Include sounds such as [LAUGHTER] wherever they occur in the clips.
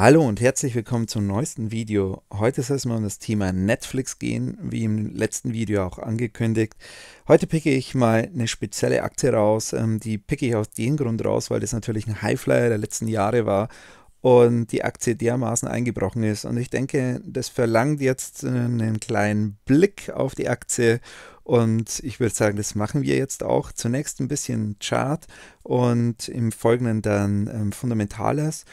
Hallo und herzlich willkommen zum neuesten Video. Heute soll es mal um das Thema Netflix gehen, wie im letzten Video auch angekündigt. Heute picke ich mal eine spezielle Aktie raus. Ähm, die picke ich aus dem Grund raus, weil das natürlich ein Highflyer der letzten Jahre war und die Aktie dermaßen eingebrochen ist. Und ich denke, das verlangt jetzt einen kleinen Blick auf die Aktie. Und ich würde sagen, das machen wir jetzt auch. Zunächst ein bisschen Chart und im Folgenden dann ähm, Fundamentales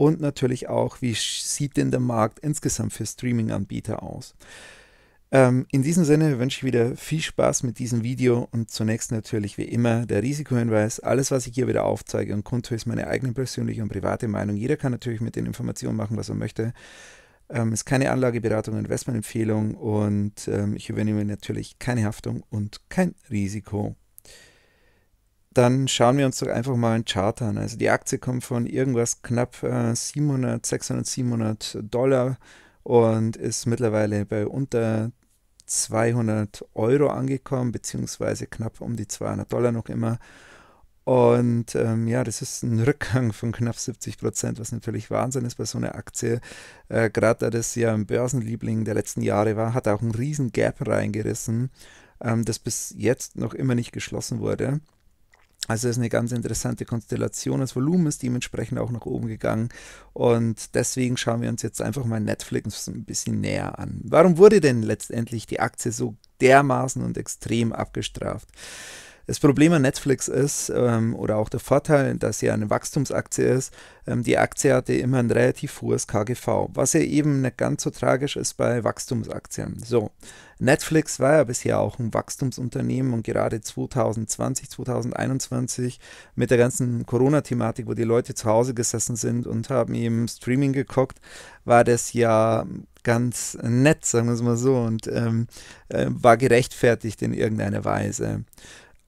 und natürlich auch, wie sieht denn der Markt insgesamt für Streaming-Anbieter aus. Ähm, in diesem Sinne wünsche ich wieder viel Spaß mit diesem Video und zunächst natürlich wie immer der Risikohinweis. Alles, was ich hier wieder aufzeige und kundtue, ist meine eigene persönliche und private Meinung. Jeder kann natürlich mit den Informationen machen, was er möchte. Ähm, ist keine Anlageberatung, Investmentempfehlung und ähm, ich übernehme natürlich keine Haftung und kein Risiko dann schauen wir uns doch einfach mal einen Chart an. Also die Aktie kommt von irgendwas knapp 700, 600, 700 Dollar und ist mittlerweile bei unter 200 Euro angekommen, beziehungsweise knapp um die 200 Dollar noch immer. Und ähm, ja, das ist ein Rückgang von knapp 70 Prozent, was natürlich Wahnsinn ist bei so einer Aktie. Äh, Gerade da das ja ein Börsenliebling der letzten Jahre war, hat auch einen riesen Gap reingerissen, ähm, das bis jetzt noch immer nicht geschlossen wurde. Also es ist eine ganz interessante Konstellation. Das Volumen ist dementsprechend auch nach oben gegangen. Und deswegen schauen wir uns jetzt einfach mal Netflix ein bisschen näher an. Warum wurde denn letztendlich die Aktie so dermaßen und extrem abgestraft? Das Problem an Netflix ist, ähm, oder auch der Vorteil, dass sie eine Wachstumsaktie ist, ähm, die Aktie hatte immer ein relativ hohes KGV, was ja eben nicht ganz so tragisch ist bei Wachstumsaktien. So, Netflix war ja bisher auch ein Wachstumsunternehmen und gerade 2020, 2021 mit der ganzen Corona-Thematik, wo die Leute zu Hause gesessen sind und haben eben Streaming geguckt, war das ja ganz nett, sagen wir es mal so, und ähm, äh, war gerechtfertigt in irgendeiner Weise.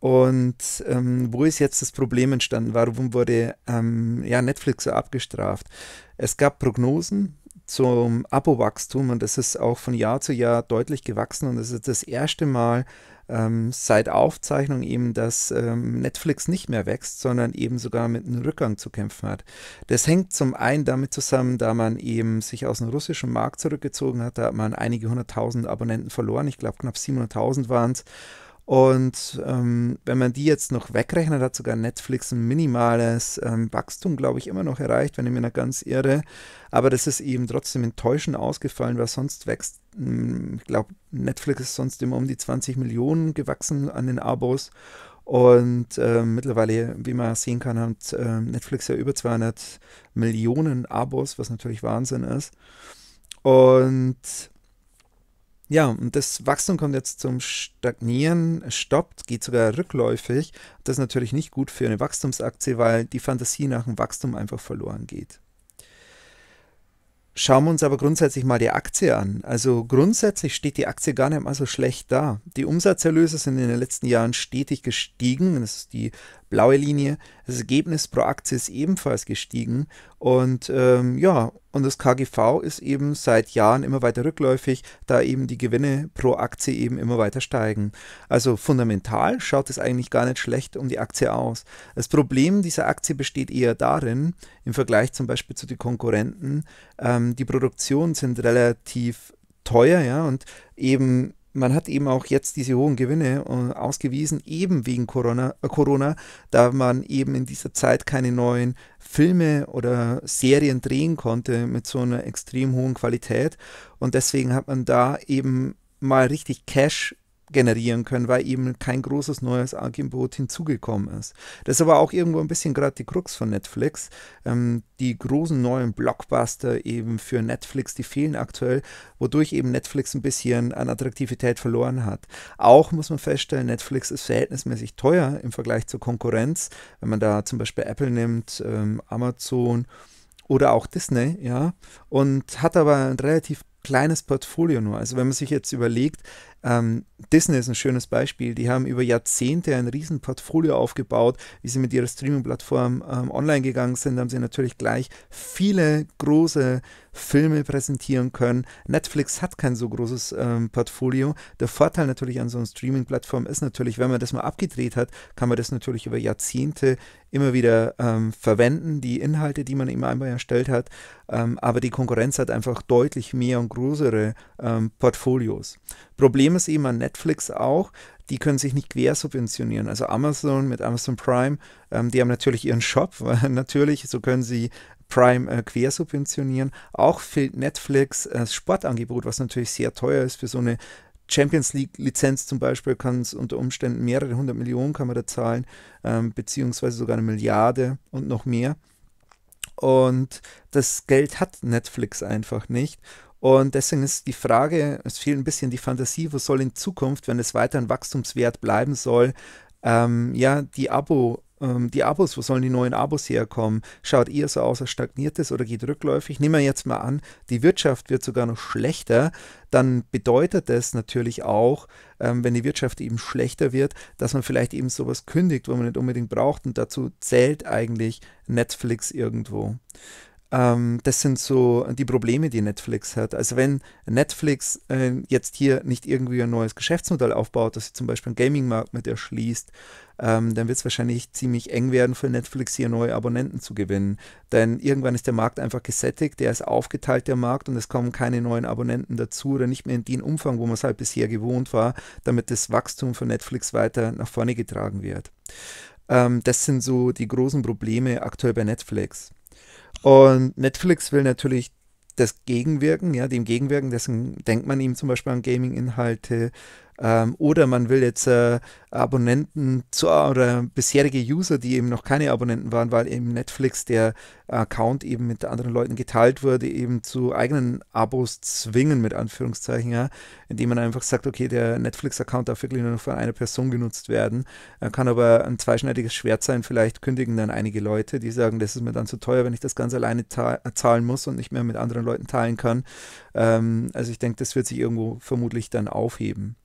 Und ähm, wo ist jetzt das Problem entstanden? Warum wurde ähm, ja, Netflix so abgestraft? Es gab Prognosen zum Abo-Wachstum und das ist auch von Jahr zu Jahr deutlich gewachsen und es ist das erste Mal ähm, seit Aufzeichnung eben, dass ähm, Netflix nicht mehr wächst, sondern eben sogar mit einem Rückgang zu kämpfen hat. Das hängt zum einen damit zusammen, da man eben sich aus dem russischen Markt zurückgezogen hat, da hat man einige hunderttausend Abonnenten verloren, ich glaube knapp 700.000 waren es und ähm, wenn man die jetzt noch wegrechnet, hat sogar Netflix ein minimales ähm, Wachstum, glaube ich, immer noch erreicht, wenn ich mir da ganz irre. Aber das ist eben trotzdem enttäuschend ausgefallen, weil sonst wächst, mh, hm, ich glaube, Netflix ist sonst immer um die 20 Millionen gewachsen an den Abos. Und äh, mittlerweile, wie man sehen kann, hat äh, Netflix ja über 200 Millionen Abos, was natürlich Wahnsinn ist. Und ja, und das Wachstum kommt jetzt zum Stagnieren, stoppt, geht sogar rückläufig. Das ist natürlich nicht gut für eine Wachstumsaktie, weil die Fantasie nach dem Wachstum einfach verloren geht. Schauen wir uns aber grundsätzlich mal die Aktie an. Also grundsätzlich steht die Aktie gar nicht mal so schlecht da. Die Umsatzerlöse sind in den letzten Jahren stetig gestiegen. Das ist die Blaue Linie. Das Ergebnis pro Aktie ist ebenfalls gestiegen. Und ähm, ja, und das KGV ist eben seit Jahren immer weiter rückläufig, da eben die Gewinne pro Aktie eben immer weiter steigen. Also fundamental schaut es eigentlich gar nicht schlecht um die Aktie aus. Das Problem dieser Aktie besteht eher darin, im Vergleich zum Beispiel zu den Konkurrenten, ähm, die Produktionen sind relativ teuer, ja, und eben man hat eben auch jetzt diese hohen Gewinne äh, ausgewiesen, eben wegen Corona, äh Corona, da man eben in dieser Zeit keine neuen Filme oder Serien drehen konnte mit so einer extrem hohen Qualität. Und deswegen hat man da eben mal richtig Cash generieren können, weil eben kein großes neues Angebot hinzugekommen ist. Das ist aber auch irgendwo ein bisschen gerade die Krux von Netflix. Ähm, die großen neuen Blockbuster eben für Netflix, die fehlen aktuell, wodurch eben Netflix ein bisschen an Attraktivität verloren hat. Auch muss man feststellen, Netflix ist verhältnismäßig teuer im Vergleich zur Konkurrenz. Wenn man da zum Beispiel Apple nimmt, ähm, Amazon oder auch Disney, ja, und hat aber ein relativ kleines Portfolio nur. Also wenn man sich jetzt überlegt, ähm, Disney ist ein schönes Beispiel. Die haben über Jahrzehnte ein riesen Portfolio aufgebaut. Wie sie mit ihrer Streaming-Plattform ähm, online gegangen sind, haben sie natürlich gleich viele große Filme präsentieren können. Netflix hat kein so großes ähm, Portfolio. Der Vorteil natürlich an so einer Streaming-Plattform ist natürlich, wenn man das mal abgedreht hat, kann man das natürlich über Jahrzehnte immer wieder ähm, verwenden, die Inhalte, die man eben einmal erstellt hat. Ähm, aber die Konkurrenz hat einfach deutlich mehr und größere ähm, Portfolios. Problem Problem ist eben an Netflix auch, die können sich nicht quer subventionieren. Also Amazon mit Amazon Prime, ähm, die haben natürlich ihren Shop, weil [LAUGHS] natürlich, so können sie Prime äh, quer subventionieren. Auch fehlt Netflix äh, das Sportangebot, was natürlich sehr teuer ist für so eine Champions League-Lizenz zum Beispiel kann es unter Umständen mehrere hundert Millionen kann man da zahlen, ähm, beziehungsweise sogar eine Milliarde und noch mehr. Und das Geld hat Netflix einfach nicht. Und deswegen ist die Frage, es fehlt ein bisschen die Fantasie, wo soll in Zukunft, wenn es weiter ein Wachstumswert bleiben soll, ähm, ja, die Abo ähm, die Abos, wo sollen die neuen Abos herkommen? Schaut eher so aus, als stagniert es oder geht rückläufig? Nehmen wir jetzt mal an, die Wirtschaft wird sogar noch schlechter, dann bedeutet das natürlich auch, ähm, wenn die Wirtschaft eben schlechter wird, dass man vielleicht eben sowas kündigt, wo man nicht unbedingt braucht und dazu zählt eigentlich Netflix irgendwo. Ähm, das sind so die Probleme, die Netflix hat. Also wenn Netflix äh, jetzt hier nicht irgendwie ein neues Geschäftsmodell aufbaut, dass sie zum Beispiel einen Gaming-Markt mit erschließt, ähm, dann wird es wahrscheinlich ziemlich eng werden für Netflix hier neue Abonnenten zu gewinnen. Denn irgendwann ist der Markt einfach gesättigt, der ist aufgeteilt, der Markt, und es kommen keine neuen Abonnenten dazu oder nicht mehr in den Umfang, wo man es halt bisher gewohnt war, damit das Wachstum von Netflix weiter nach vorne getragen wird. Ähm, das sind so die großen Probleme aktuell bei Netflix. Und Netflix will natürlich das Gegenwirken, ja, dem Gegenwirken, dessen denkt man ihm zum Beispiel an Gaming-Inhalte, ähm, oder man will jetzt äh, Abonnenten zu, oder bisherige User, die eben noch keine Abonnenten waren, weil eben Netflix der Account eben mit anderen Leuten geteilt wurde, eben zu eigenen Abos zwingen, mit Anführungszeichen, ja, indem man einfach sagt, okay, der Netflix-Account darf wirklich nur von einer Person genutzt werden. Äh, kann aber ein zweischneidiges Schwert sein, vielleicht kündigen dann einige Leute, die sagen, das ist mir dann zu teuer, wenn ich das Ganze alleine zahlen muss und nicht mehr mit anderen Leuten teilen kann. Ähm, also ich denke, das wird sich irgendwo vermutlich dann aufheben.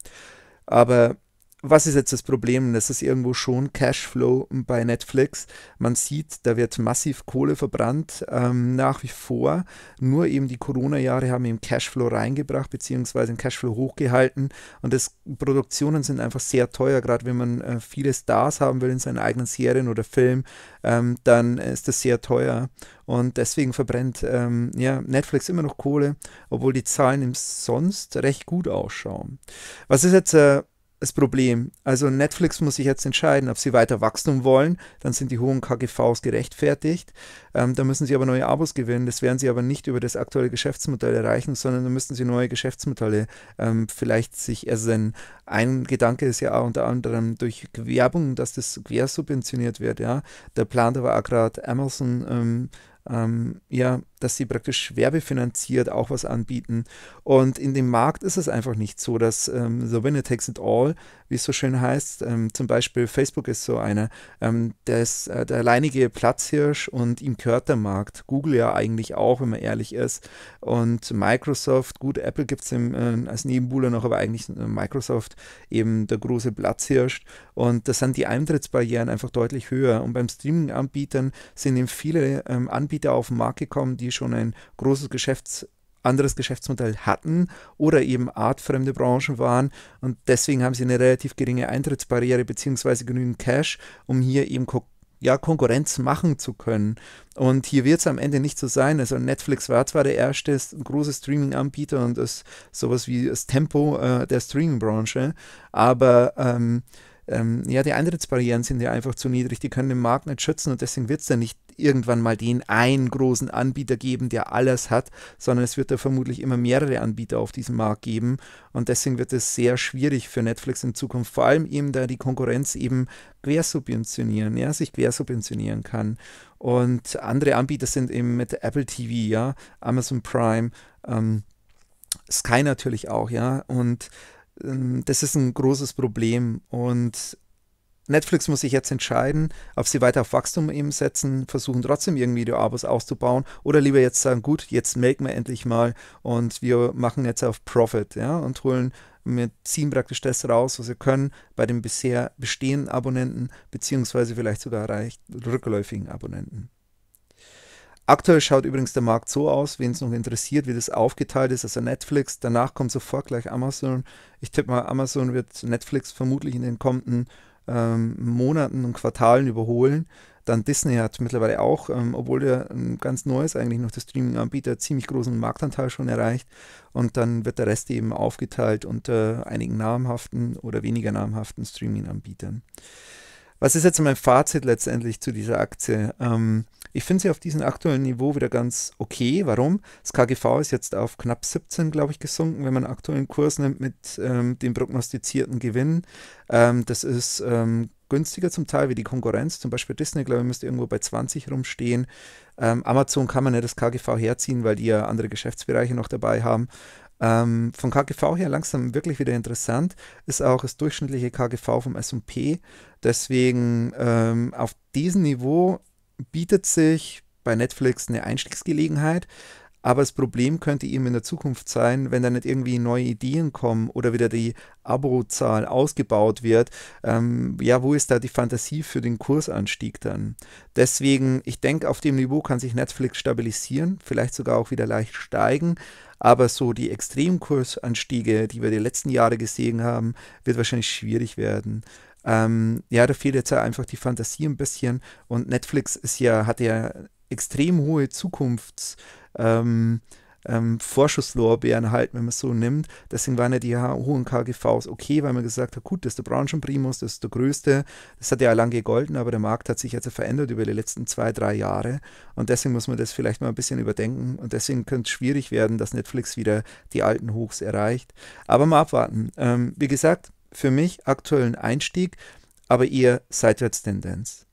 Aber was ist jetzt das Problem? Das ist irgendwo schon Cashflow bei Netflix. Man sieht, da wird massiv Kohle verbrannt, ähm, nach wie vor. Nur eben die Corona-Jahre haben eben Cashflow reingebracht, beziehungsweise den Cashflow hochgehalten. Und das, Produktionen sind einfach sehr teuer, gerade wenn man äh, viele Stars haben will in seinen eigenen Serien oder Filmen, ähm, dann ist das sehr teuer. Und deswegen verbrennt ähm, ja, Netflix immer noch Kohle, obwohl die Zahlen im sonst recht gut ausschauen. Was ist jetzt... Äh, das Problem. Also Netflix muss sich jetzt entscheiden, ob sie weiter Wachstum wollen, dann sind die hohen KGVs gerechtfertigt. Ähm, da müssen sie aber neue Abos gewinnen. Das werden sie aber nicht über das aktuelle Geschäftsmodell erreichen, sondern da müssen sie neue Geschäftsmodelle ähm, vielleicht sich also ersinnen. Ein Gedanke ist ja auch unter anderem durch Werbung, dass das quersubventioniert wird. Ja, der plant aber auch gerade Amazon. Ähm, ähm ja, dass sie praktisch werbefinanziert auch was anbieten. Und in dem Markt ist es einfach nicht so, dass ähm, The Winner Takes It All, wie es so schön heißt, ähm, zum Beispiel Facebook ist so einer, ähm, der ist äh, der alleinige Platzhirsch und ihm gehört der Markt. Google ja eigentlich auch, wenn man ehrlich ist. Und Microsoft, gut, Apple gibt es äh, als Nebenbuhler noch, aber eigentlich äh, Microsoft eben der große Platzhirsch. Und da sind die Eintrittsbarrieren einfach deutlich höher. Und beim Streaming-Anbietern sind eben viele ähm, Anbieter auf den Markt gekommen, die die schon ein großes Geschäfts anderes Geschäftsmodell hatten oder eben artfremde Branchen waren und deswegen haben sie eine relativ geringe Eintrittsbarriere bzw. genügend Cash, um hier eben ko ja, Konkurrenz machen zu können. Und hier wird es am Ende nicht so sein. Also Netflix war zwar der erste große Streaming-Anbieter und ist sowas wie das Tempo äh, der Streaming-Branche, aber ähm, ähm, ja, die Eintrittsbarrieren sind ja einfach zu niedrig, die können den Markt nicht schützen und deswegen wird es dann nicht irgendwann mal den einen großen Anbieter geben, der alles hat, sondern es wird da vermutlich immer mehrere Anbieter auf diesem Markt geben und deswegen wird es sehr schwierig für Netflix in Zukunft, vor allem eben da die Konkurrenz eben quersubventionieren, ja, sich quersubventionieren kann und andere Anbieter sind eben mit Apple TV, ja, Amazon Prime, ähm, Sky natürlich auch, ja, und ähm, das ist ein großes Problem. Und Netflix muss sich jetzt entscheiden, ob sie weiter auf Wachstum eben setzen, versuchen trotzdem irgendwie die Abos auszubauen oder lieber jetzt sagen, gut, jetzt melken wir endlich mal und wir machen jetzt auf Profit, ja, und holen, wir ziehen praktisch das raus, was wir können bei den bisher bestehenden Abonnenten, beziehungsweise vielleicht sogar rückläufigen Abonnenten. Aktuell schaut übrigens der Markt so aus, wen es noch interessiert, wie das aufgeteilt ist. Also Netflix, danach kommt sofort gleich Amazon. Ich tippe mal, Amazon wird Netflix vermutlich in den kommenden ähm, Monaten und Quartalen überholen. Dann Disney hat mittlerweile auch, ähm, obwohl der ein ganz neues eigentlich noch der Streaming-Anbieter, ziemlich großen Marktanteil schon erreicht. Und dann wird der Rest eben aufgeteilt unter einigen namhaften oder weniger namhaften Streaming-Anbietern. Was ist jetzt mein Fazit letztendlich zu dieser Aktie? Ähm, ich finde sie auf diesem aktuellen Niveau wieder ganz okay. Warum? Das KGV ist jetzt auf knapp 17, glaube ich, gesunken, wenn man aktuellen Kurs nimmt mit ähm, dem prognostizierten Gewinn. Ähm, das ist ähm, günstiger zum Teil wie die Konkurrenz. Zum Beispiel Disney, glaube ich, müsste irgendwo bei 20 rumstehen. Ähm, Amazon kann man ja das KGV herziehen, weil die ja andere Geschäftsbereiche noch dabei haben. Ähm, von KGV her langsam wirklich wieder interessant, ist auch das durchschnittliche KGV vom SP. Deswegen ähm, auf diesem Niveau bietet sich bei Netflix eine Einstiegsgelegenheit, aber das Problem könnte eben in der Zukunft sein, wenn da nicht irgendwie neue Ideen kommen oder wieder die Abozahl ausgebaut wird. Ähm, ja, wo ist da die Fantasie für den Kursanstieg dann? Deswegen, ich denke, auf dem Niveau kann sich Netflix stabilisieren, vielleicht sogar auch wieder leicht steigen. Aber so die Extremkursanstiege, die wir die letzten Jahre gesehen haben, wird wahrscheinlich schwierig werden. Ähm, ja, da fehlt jetzt einfach die Fantasie ein bisschen und Netflix ist ja, hat ja extrem hohe Zukunfts- ähm, ähm, Vorschusslorbeeren halt, wenn man es so nimmt. Deswegen waren ja die hohen KGVs okay, weil man gesagt hat, gut, das ist der Branchenprimus, das ist der größte. Das hat ja lange gegolten, aber der Markt hat sich jetzt verändert über die letzten zwei, drei Jahre. Und deswegen muss man das vielleicht mal ein bisschen überdenken. Und deswegen könnte es schwierig werden, dass Netflix wieder die alten Hochs erreicht. Aber mal abwarten. Ähm, wie gesagt, für mich aktuellen Einstieg, aber eher Seitwärtstendenz.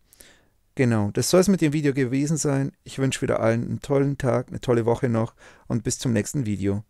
Genau, das soll es mit dem Video gewesen sein. Ich wünsche wieder allen einen tollen Tag, eine tolle Woche noch und bis zum nächsten Video.